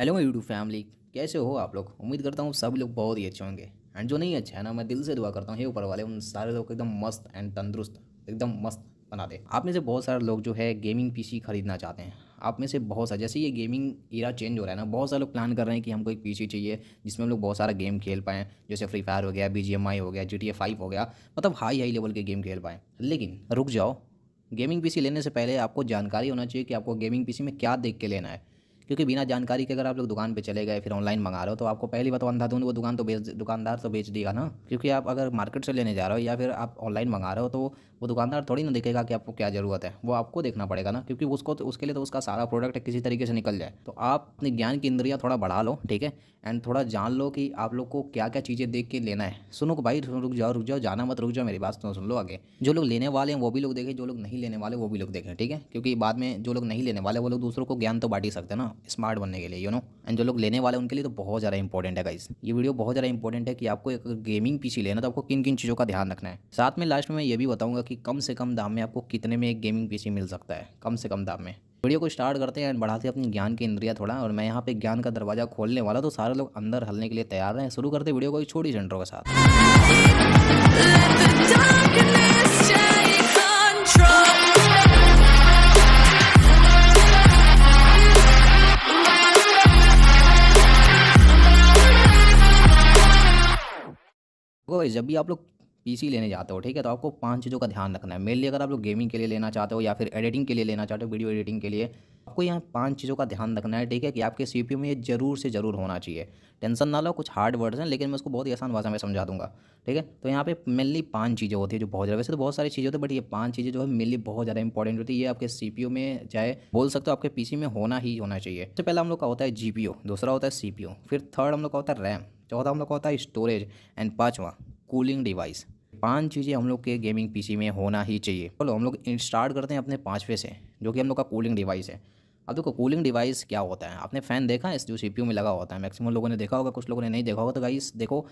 hello मैं YouTube family कैसे हो आप लोग उम्मीद करता हूँ सब लोग बहुत ही अच्छे होंगे एंड जो नहीं अच्छा है ना मैं दिल से दुआ करता हूँ ये ऊपर वाले उन सारे लोग एकदम मस्त एंड तंदुरुस्त एकदम मस्त बना दे आप में से बहुत सारे लोग जो है गेमिंग पीसी खरीदना चाहते हैं आप में से बहुत सारे जैसे ये गेमिंग एरा चेंज हो रहा है ना बहुत सारे लोग प्लान कर रहे हैं कि हमको एक पीसी चाहिए जिसमें हम लोग बहुत सारा गेम खेल पाएँ जैसे फ्री फायर हो गया बी हो गया जी टी हो गया मतलब हाई हाई लेवल के गेम खेल पाएँ लेकिन रुक जाओ गेमिंग पीसी लेने से पहले आपको जानकारी होना चाहिए कि आपको गेमिंग पीसी में क्या देख के लेना है क्योंकि बिना जानकारी के अगर आप लोग दुकान पर चले गए फिर ऑनलाइन मंगा रहे हो तो आपको पहली बात तो अंधा दूँ वो दुकान तो बेच दुकानदार तो बेच देगा ना क्योंकि आप अगर मार्केट से लेने जा रहे हो या फिर आप ऑनलाइन मंगा रहे हो तो वो दुकानदार थोड़ी ना देखेगा कि आपको क्या ज़रूरत है वो आपको देखना पड़ेगा ना क्योंकि उसको तो उसके लिए तो उसका सारा प्रोडक्ट किसी तरीके से निकल जाए तो आप अपने ज्ञान की इंद्रिया थोड़ा बढ़ा लो ठीक है एंड थोड़ा जान लो कि आप लोग को क्या क्या चीज़ें देख के लेना है सुनो भाई रुक जाओ रुक जाओ जाना मत रुक जाओ मेरी बात तो सुन लो आगे जो लोग लेने वाले हैं वो भी लोग देखें जो लोग नहीं लेने वाले वो भी लोग देखें ठीक है क्योंकि बाद में जो लोग नहीं लेने वाले वो लोग दूसरों को ज्ञान तो बांट ही सकते हैं ना स्मार्ट बनने के लिए यू नो एंड जो लोग लेने वाले उनके लिए तो बहुत ज़्यादा इंपॉर्टेंट है गाइस ये वीडियो बहुत ज़्यादा इंपॉर्टेंट है कि आपको एक गेमिंग पीसी लेना तो आपको किन किन चीज़ों का ध्यान रखना है साथ में लास्ट में ये भी बताऊंगा कि कम से कम दाम में आपको कितने में एक गेमिंग पीसी मिल सकता है कम से कम दाम में वीडियो को स्टार्ट करते हैं एंड बढ़ाते हैं अपनी ज्ञान की इंद्रिया थोड़ा और मैं यहाँ पे ज्ञान का दरवाज़ा खोलने वाला तो सारे लोग अंदर हलने के लिए तैयार हैं शुरू करते वीडियो को एक छोटी सेंटरों के साथ देखो जब भी आप लोग पीसी लेने जाते हो ठीक है तो आपको पांच चीज़ों का ध्यान रखना है मेनली अगर आप लोग गेमिंग के लिए लेना चाहते हो या फिर एडिटिंग के लिए लेना चाहते हो वीडियो एडिटिंग के लिए आपको यहाँ पांच चीज़ों का ध्यान रखना है ठीक है कि आपके सी में ये जरूर से ज़रूर होना चाहिए टेंशन ना लो कुछ हार्ड वर्ड्स हैं लेकिन मैं उसको बहुत ही आसान भाषा में समझा दूंगा ठीक है तो यहाँ पे मेनली पांच चीज़ें होती है जो बहुत ज़्यादा वैसे तो बहुत सारी चीज़ें होती है बट ये पांच चीज़ें जो है मेनली बहुत ज़्यादा इंपॉर्टेंट होती है ये आपके सी में चाहे बोल सकते हो आपके पी में होना ही होना चाहिए सबसे पहला हम लोग का होता है जी दूसरा होता है सी फिर थर्ड हम लोग का होता है रैम चौथा हम लोग का होता है स्टोरेज एंड पाँचवा कूलिंग डिवाइस पांच चीज़ें हम लोग के गेमिंग पीसी में होना ही चाहिए चलो हम लोग स्टार्ट करते हैं अपने पाँचवें से जो कि हम लोग का कूलिंग डिवाइस है अब देखो कूलिंग डिवाइस क्या होता है आपने फ़ैन देखा है इस जो सी में लगा होता है मैक्सिमम लोगों ने देखा होगा कुछ लोगों ने नहीं देखा होगा तो गाइस देखो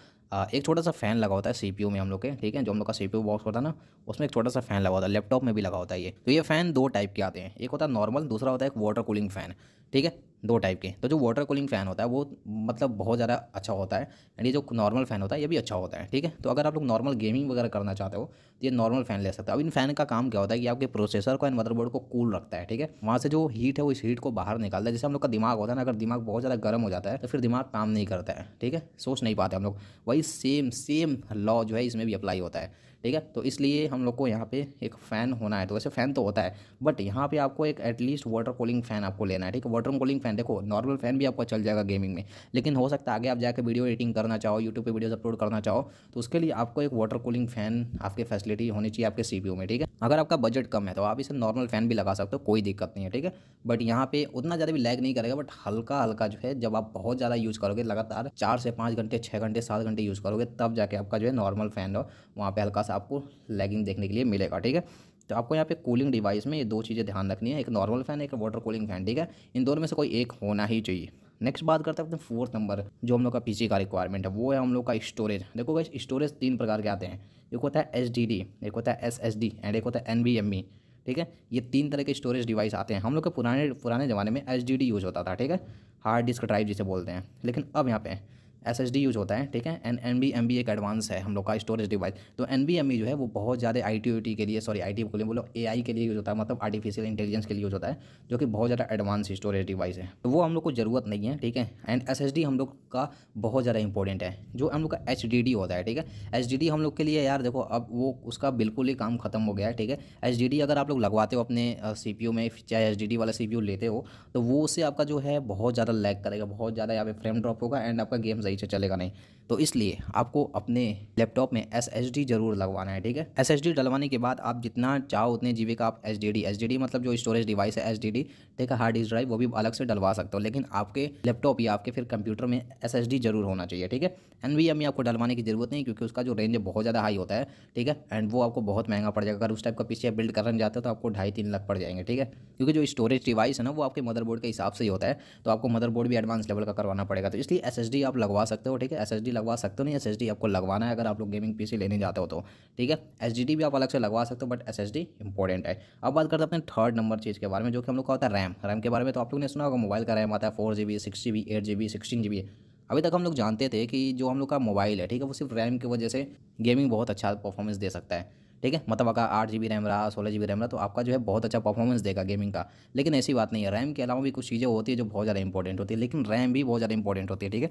एक छोटा सा फ़ैन लगा होता है सी में हम लोग के ठीक है जो हम लोग का सीपीयू बॉक्स होता है ना उसमें एक छोटा सा फ़ैन लगा होता है लैपटॉप में भी लगा होता है ये तो ये फ़ैन दो टाइप के आते हैं एक होता है नॉर्मल दूसरा होता है एक वाटर कूलिंग फ़ैन ठीक है दो टाइप के तो जो वाटर कूलिंग फ़ैन होता है वो मतलब बहुत ज़्यादा अच्छा होता है एंड ये जो नॉर्मल फ़ैन होता है ये भी अच्छा होता है ठीक है तो अगर आप लोग नॉर्मल गेमिंग वगैरह करना चाहते हो तो ये नॉर्मल फ़ैन ले सकते हो अब इन फ़ैन का काम क्या होता है कि आपके प्रोसेसर को एंड मदरबोर्ड को कूल रखता है ठीक है वहाँ से जो हीट है वो इस हीट को बाहर निकालता है जैसे हम लोग का दिमाग होता है ना अगर दिमाग बहुत ज़्यादा गर्म हो जाता है तो फिर दिमाग काम नहीं करता है ठीक है सोच नहीं पाते हम लोग वही सेम सेम लॉ जो है इसमें भी अप्लाई होता है ठीक है तो इसलिए हम लोग को यहाँ पे एक फ़ैन होना है तो वैसे फ़ैन तो होता है बट यहाँ पे आपको एक एटलीस्ट वाटर कूलिंग फ़ैन आपको लेना है ठीक है वाटर कूलिंग फ़ैन फैन देखो नॉर्मल फैन भी आपका चल जाएगा गेमिंग में लेकिन हो सकता है आगे आप जाकर वीडियो एडिटिंग करना चाहो यूट्यूब पर वीडियोज़ अपलोड करना चाहो तो उसके लिए आपको एक वाटर कूलिंग फैन आपके फैसिलिटी होनी चाहिए आपके सी में ठीक है अगर आपका बजट कम है तो आप इसे नॉर्मल फैन भी लगा सकते हो कोई दिक्कत नहीं है ठीक है बट यहाँ पे उतना ज़्यादा भी लैग नहीं करेगा बट हल्का हल्का जो है जब आप बहुत ज़्यादा यूज़ करोगे लगातार चार से पाँच घंटे छः घंटे सात घंटे यूज़ करोगे तब जाके आपका जो है नॉर्मल फैन हो वहाँ पर हल्का सा आपको लैगिंग देखने के लिए मिलेगा ठीक है तो आपको यहाँ पे कूलिंग डिवाइस में ये दो चीज़ें ध्यान रखनी है एक नॉर्मल फैन एक वाटर कूलिंग फैन ठीक है इन दोनों में से कोई एक होना ही चाहिए नेक्स्ट बात करते हैं अपने फोर्थ नंबर जो हम लोग का पीसी का रिक्वायरमेंट है वो है हम लोग का स्टोरेज देखो भाई स्टोरेज तीन प्रकार के आते हैं एक होता है एच एक होता है एस एंड एक होता है एन e, ठीक है ये तीन तरह के स्टोरेज डिवाइस आते हैं हम लोग के पुराने पुराने ज़माने में एच यूज़ होता था ठीक है हार्ड डिस्क ड्राइव जिसे बोलते हैं लेकिन अब यहाँ पे एस एस डी यूज़ होता है ठीक है and N B M B एक एडवांस है हम लोग का स्टोरेज डिवाइस तो एन बी एम बी जो है वो बहुत ज़्यादा आई टी ओ टी के लिए सॉरी आई टी बोले बोलो ए आई के लिए यूज़ होता है मतलब आर्टिफिशियल इंटेलिजेंस के लिए यूज़ होता है जो कि बहुत ज़्यादा एडवांस स्टोरेज डिवाइस है तो वो हम लोग को ज़रूरत नहीं है ठीक है एंड एस एस डी हम लोग का बहुत ज़्यादा इंपॉर्टेंट है जो हम लोग का एच डी डी होता है ठीक है एच डी डी हम लोग के लिए यार देखो अब वो उसका बिल्कुल ही काम खत्म हो गया है ठीक है एच डी डी अगर आप लोग लगवाते हो अपने सी पी यू में चाहे एच डी डी वाला सी पी यू लेते हो तो वो उससे आपका जो है बहुत ज़्यादा लैग करेगा बहुत ज़्यादा यहाँ पे फ्रेम ड्रॉप होगा एंड आपका गेम सही सही से चलेगा नहीं तो इसलिए आपको अपने लैपटॉप में एस एस डी जरूर लगवाना है ठीक है एस एस डी डलवाने के बाद आप जितना चाहो उतने जी बी का आप S D D S D D मतलब जो स्टोरेज डिवाइस है एस डी डी ठीक है हार्ड ड्राइव वो भी अलग से डलवा सकते हो लेकिन आपके लैपटॉप या आपके फिर कंप्यूटर में एस एस डी जरूर होना चाहिए ठीक है एन वी एम आपको डलवाने की जरूरत नहीं क्योंकि उसका जो रेंज बहुत ज़्यादा हाई होता है ठीक है एंड वो आपको बहुत महंगा पड़ जाएगा अगर उस टाइप का पीछे बिल्ड करने जाते हो तो आपको ढाई तीन लाख पड़ जाएंगे ठीक है क्योंकि जो स्टोरेज डिवाइस है ना वो आपके मदरबोर्ड के हिसाब से ही होता है तो आपको मदरबोर्ड भी एडवांस लेवल का करवाना पड़ेगा तो इसलिए एस आप लगवा सकते हो ठीक है एस लगवा सकते हो नहीं एस आपको लगवाना है अगर आप लोग गेमिंग पीसी लेने जाते हो तो ठीक है एस भी आप अलग से लगवा सकते हो बट एस एस इंपॉर्टेंट है अब बात करते हैं अपने थर्ड नंबर चीज़ के बारे में जो कि हम लोग का होता है रैम रैम के बारे में तो आप लोग ने सुना होगा मोबाइल का रैम आता है four G B six G B eight G B sixteen G B अभी तक हम लोग जानते थे कि जो हम लोग का मोबाइल है ठीक है वो सिर्फ रैम की वजह से गेमिंग बहुत अच्छा परफॉर्मेंस दे सकता है ठीक है मतलब अगर आठ जी रैम रहा सोलह जी बी रैम रहा तो आपका जो है बहुत अच्छा परफॉर्मेंस देगा गेमिंग का लेकिन ऐसी बात नहीं है रैम के अलावा भी कुछ चीज़ें होती है जो बहुत ज़्यादा इंपॉर्टेंट होती है लेकिन रैम भी बहुत ज़्यादा इंपॉर्टेंट होती है ठीक है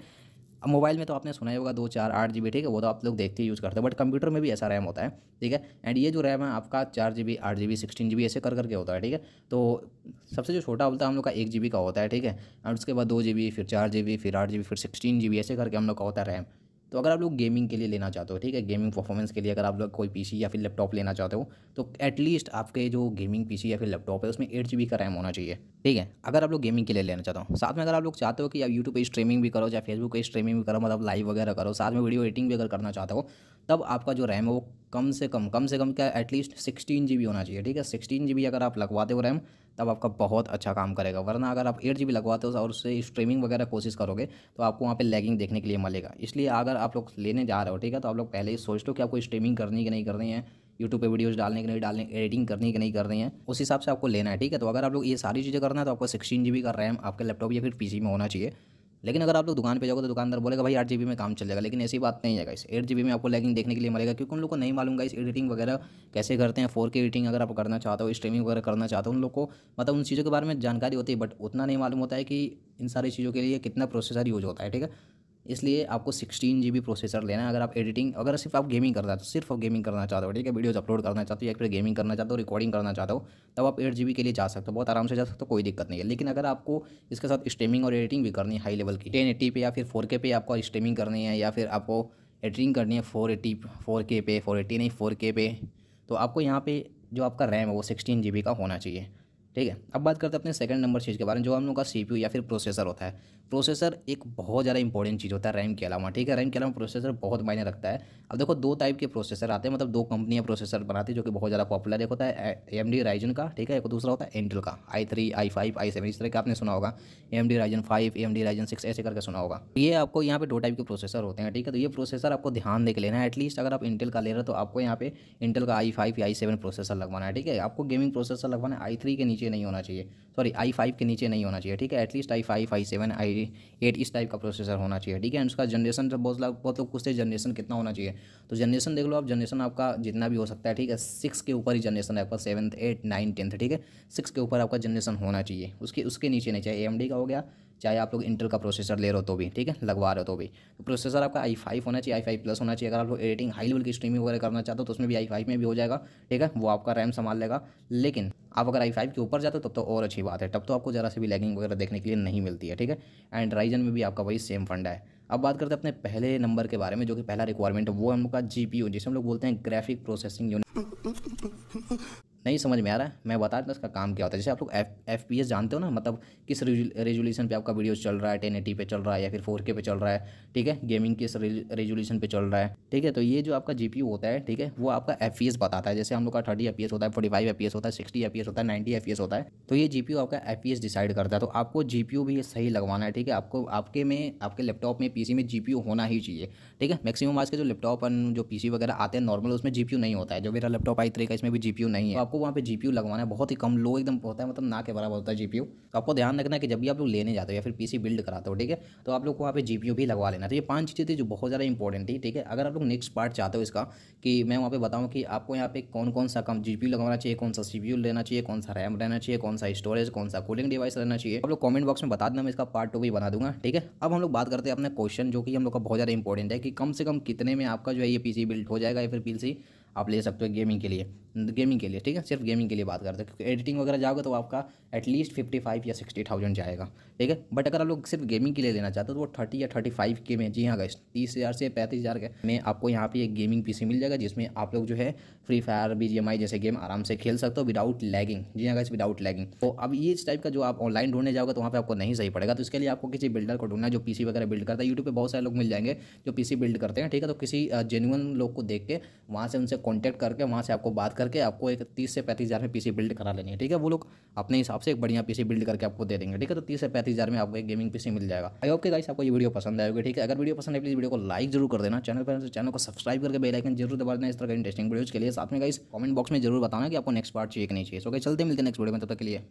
अब मोबाइल में तो आपने सुना ही होगा दो चार आठ जी ठीक है वो तो आप लोग देखते ही यूज़ करते हैं बट कंप्यूटर में भी ऐसा रैम होता है ठीक है एंड ये जो रैम है आपका चार जी बी आठ G B sixteen G B ऐसे कर करके होता है ठीक है तो सबसे जो छोटा होता है हम लोग का एक जी बी का होता है ठीक है एंड उसके बाद दो जी बी फिर चार जी बी फिर आठ जी बी फिर सिक्सटीन जी बी ऐसे करके हम लोग का होता है रैम तो अगर आप लोग गेमिंग के लिए लेना चाहते हो ठीक है गेमिंग परफॉर्मेंस के लिए अगर आप लोग कोई पीसी या फिर लैपटॉप लेना चाहते हो तो एटलीस्ट आपके जो गेमिंग पीसी या फिर लैपटॉप है उसमें एट जी का रैम होना चाहिए ठीक है अगर आप लोग गेमिंग के लिए लेना चाहते हो साथ में अगर आप लोग चाहते हो कि आप यूट्यूब पर स्ट्रीमिंग भी करो या फेसबुक पर स्ट्रीमिंग भी करो मतलब लाइव वगैरह करो साथ में वीडियो एडिटिंग भी अगर करना चाहते हो तब आपका जो रैम है वो कम से कम कम से कम क्या एटलीस्ट सिक्सटीन जी होना चाहिए ठीक है सिक्सटीन जी अगर आप लगवाते हो रैम तब आपका बहुत अच्छा काम करेगा वरना अगर आप एट जी लगवाते हो और उससे स्ट्रीमिंग वगैरह कोशिश करोगे तो आपको वहाँ पे लैगिंग देखने के लिए मिलेगा इसलिए अगर आप लोग लेने जा रहे हो ठीक है तो आप लोग पहले ही सोच लो कि आपको स्ट्रीमिंग करनी कि नहीं करनी है यूट्यूब पे वीडियोस डालने के नहीं डालने एडिटिंग करनी कि नहीं करनी है उस हिसाब से आपको लेना है ठीक है तो अगर आप लोग ये सारी चीज़ें करना है तो आपको सिक्सटीन जी का रैम आपके लैपटॉप या फिर पीसी में होना चाहिए लेकिन अगर आप लोग दुकान पे जाओगे तो दुकानदार बोलेगा भाई आठ जी में काम चल जाएगा लेकिन ऐसी बात नहीं है गाइस एट जी में आपको लैगिंग देखने के लिए मिलेगा क्योंकि उन लोगों को नहीं मालूम गाइस एडिटिंग वगैरह कैसे करते हैं फोर एडिटिंग अगर आप करना चाहते हो स्ट्रीमिंग वगैरह करना चाहते हो उन लोग को मतलब उन चीज़ों के बारे में जानकारी होती है बट उतना नहीं मालूम होता है कि इन सारी चीज़ों के लिए कितना प्रोसेसर यूज होता है ठीक है इसलिए आपको सिक्सटीन जी प्रोसेसर लेना है अगर आप एडिटिंग अगर सिर्फ आप गेमिंग करना चाहते हो सिर्फ आप गेमिंग करना चाहते हो ठीक है वीडियोज़ अपलोड करना चाहते हो या फिर गेमिंग करना चाहते हो रिकॉर्डिंग करना चाहते हो तब आप एट जी के लिए जा सकते हो बहुत आराम से जा सकते हो कोई दिक्कत नहीं है लेकिन अगर आपको इसके साथ स्ट्रीमिंग और एडिटिंग भी करनी है हाई लेवल की टेन एट्टी पे या फिर फोर के पे आपको स्ट्रीमिंग करनी है या फिर आपको एडिटिंग करनी है फोर एट्टी फोर के पे फोर एट्टी नहीं फोर के पे तो आपको यहाँ पर जो आपका रैम है वो सिक्सटीन जी का होना चाहिए ठीक है अब बात करते हैं अपने सेकंड नंबर चीज़ के बारे में जो हम लोग का सीपीयू या फिर प्रोसेसर होता है प्रोसेसर एक बहुत ज़्यादा इंपॉर्टेंट चीज़ होता है रैम के अलावा ठीक है रैम के अलावा प्रोसेसर बहुत मायने रखता है अब देखो दो टाइप के प्रोसेसर आते हैं मतलब दो कंपनियां प्रोसेसर बनाती है जो कि बहुत ज़्यादा पॉपुलर एक होता है एम डी राइजन का ठीक है एक दूसरा होता है इंटेल का I three I five I seven इस तरह का आपने सुना होगा M D Ryzen five M D Ryzen six ऐसे करके सुना होगा ये आपको यहाँ पे दो टाइप के प्रोसेसर होते हैं ठीक है तो ये प्रोसेसर आपको ध्यान देकर लेना है एटलीस्ट अगर आप इंटेल का ले रहे हो तो आपको यहाँ पे इंटेल का आई फाइव या आई सेवन प्रोसेसर लगवाना है ठीक है आपको गेमिंग प्रोसेसर लगवाना है आई थ्री के नीचे नीचे नहीं होना चाहिए सॉरी आई फाइव के नीचे नहीं होना चाहिए ठीक है at least I five I seven I eight इस टाइप का प्रोसेसर होना चाहिए ठीक है एंड उसका जनरेशन तो बहुत लोग बहुत लोग पूछते हैं जनरेशन कितना होना चाहिए तो जनरेशन देख लो आप जनरेशन आपका जितना भी हो सकता है ठीक है सिक्स के ऊपर ही जनरेशन है आपका सेवन्थ एट नाइन टेंथ ठीक है सिक्स के ऊपर आपका जनरेशन होना चाहिए उसके उसके नीचे नहीं चाहिए ए का हो गया चाहे आप लोग इंटर का प्रोसेसर ले रहे हो तो भी ठीक है लगवा रहे हो तो भी तो प्रोसेसर आपका आई फाइव होना चाहिए आई फाइव प्लस होना चाहिए अगर आप लोग एडिटिंग हाई लेवल की स्ट्रीमिंग वगैरह करना चाहते हो तो उसमें भी आई फाइव में भी हो जाएगा ठीक है वो आपका रैम संभाल लेगा लेकिन आप अगर आई फाइव के ऊपर जाते हो तब तो और अच्छी बात है तब तो आपको ज़रा से भी लैगिंग वगैरह देखने के लिए नहीं मिलती है ठीक है एंड राइजन में भी आपका वही सेम फंड है अब बात करते हैं अपने पहले नंबर के बारे में जो कि पहला रिक्वायरमेंट है वो हम लोग का जी जिसे हम लोग बोलते हैं ग्राफिक प्रोसेसिंग यूनिट नहीं समझ में आ रहा है मैं बता देता इसका काम क्या होता है जैसे आप लोग एफ एफ पी एस जानते हो ना मतलब किस रेजोल्यूशन पे आपका वीडियो चल रहा है टेन एटी पे चल रहा है या फिर फोर के पे चल रहा है ठीक है गेमिंग किस रेजोल्यूशन पे चल रहा है ठीक है तो ये जो आपका जी पी होता है ठीक है वो आपका एफ पी एस बताता है जैसे हम लोग का थर्टी एफ पी एस होता है forty five F P S होता है सिक्सटी एफ पी एस होता है नाइन्टी एफ पी एस होता है तो ये जी पी यू आपका एफ पी एस डिसाइड करता है तो आपको जी पी यू भी सही लगवाना है ठीक है आपको आपके में आपके लैपटॉप में पी सी में जी पी यू होना ही चाहिए ठीक है मैक्सिमम आज के जो लैपटॉप जो पी सी वगैरह आते हैं नॉर्मल उसमें जी पी यू नहीं होता है जो मेरा लैपटॉप आई थ्री का इसमें भी जी पी यू नहीं है तो आपको आपको वहाँ पे जीपीयू लगवाना है बहुत ही कम लो एकदम होता है मतलब ना के बराबर होता है यू तो आपको ध्यान रखना है कि जब भी आप लोग लेने जाते हो या फिर पीसी बिल्ड कराते हो ठीक है तो आप लोग को वहाँ पे जी भी लगवा लेना तो ये पाँच चीज़ें थी जो बहुत ज़्यादा इंपॉर्टेंट थी ठीक है अगर आप लोग नेक्स्ट पार्ट चाहते हो इसका कि मैं वहाँ पर बताऊँ कि आपको यहाँ पे कौन कौन सा कम जी लगवाना चाहिए कौन सा सी लेना चाहिए कौन सा रैम रहना चाहिए कौन सा स्टोरेज कौन सा कूलिंग डिवाइस रहना चाहिए आप लोग कॉमेंट बॉक्स में बता देना मैं इसका पार्ट टू भी बना दूंगा ठीक है अब हम लोग बात करते हैं अपने क्वेश्चन जो कि हम लोग का बहुत ज़्यादा इंपॉर्टेंट है कि कम से कम कितने में आपका जो है ये पीसी बिल्ड हो जाएगा या फिर पी आप ले सकते हो गेमिंग के लिए गेमिंग के लिए ठीक है सिर्फ गेमिंग के लिए बात करते हैं क्योंकि एडिटिंग वगैरह जाओगे तो आपका एटलीस्ट फिफ्टी फाइव या सिक्सटी थाउजेंड जाएगा ठीक है बट अगर आप लोग सिर्फ गेमिंग के लिए लेना चाहते हो तो वो थर्टी या थर्टी फाइव के में जी हाँ गए तीस हज़ार से पैंतीस हज़ार के में आपको यहाँ पे एक गेमिंग पी मिल जाएगा जिसमें आप लोग जो है free fire B G M I जैसे गेम आराम से खेल सकते हो विदाउट लैगिंग जी हाँ गए विदाउट लैगिंग तो अब ये इस टाइप का जो आप ऑनलाइन ढूंढने जाओगे तो वहाँ पर आपको नहीं सही पड़ेगा तो इसके लिए आपको किसी बिल्डर को ढूंढना जो पी वगैरह बिल्ड करता है यूट्यूब पर बहुत सारे लोग मिल जाएंगे जो पी बिल्ड करते हैं ठीक है तो किसी जेनुअन लोग को देख के वहाँ से उनसे कॉन्टैक्ट करके वहाँ से आपको बात कर करके आपको एक तीस से पैंतीस हज़ार में पीसी बिल्ड करा लेनी है ठीक है वो लोग अपने हिसाब से एक बढ़िया पीसी बिल्ड करके आपको दे देंगे ठीक है तो तीस से पैंतीस हज़ार में आपको एक गेमिंग पीसी मिल जाएगा आई होप के गाइस आपको ये वीडियो पसंद आएगी ठीक है अगर वीडियो पसंद है प्लीज़ वीडियो को लाइक जरूर कर देना चैनल पर चैनल को सब्सक्राइब करके बेलाइकन जरूर दबा देना इस तरह इंटरेस्टिंग वीडियोज़ के लिए साथ में गाइस कमेंट बॉक्स में जरूर बताना कि आपको नेक्स्ट पार्ट चाहिए कि नहीं चाहिए ओके चलते मिलते नेक्स्ट वीडियो में तब तक के लिए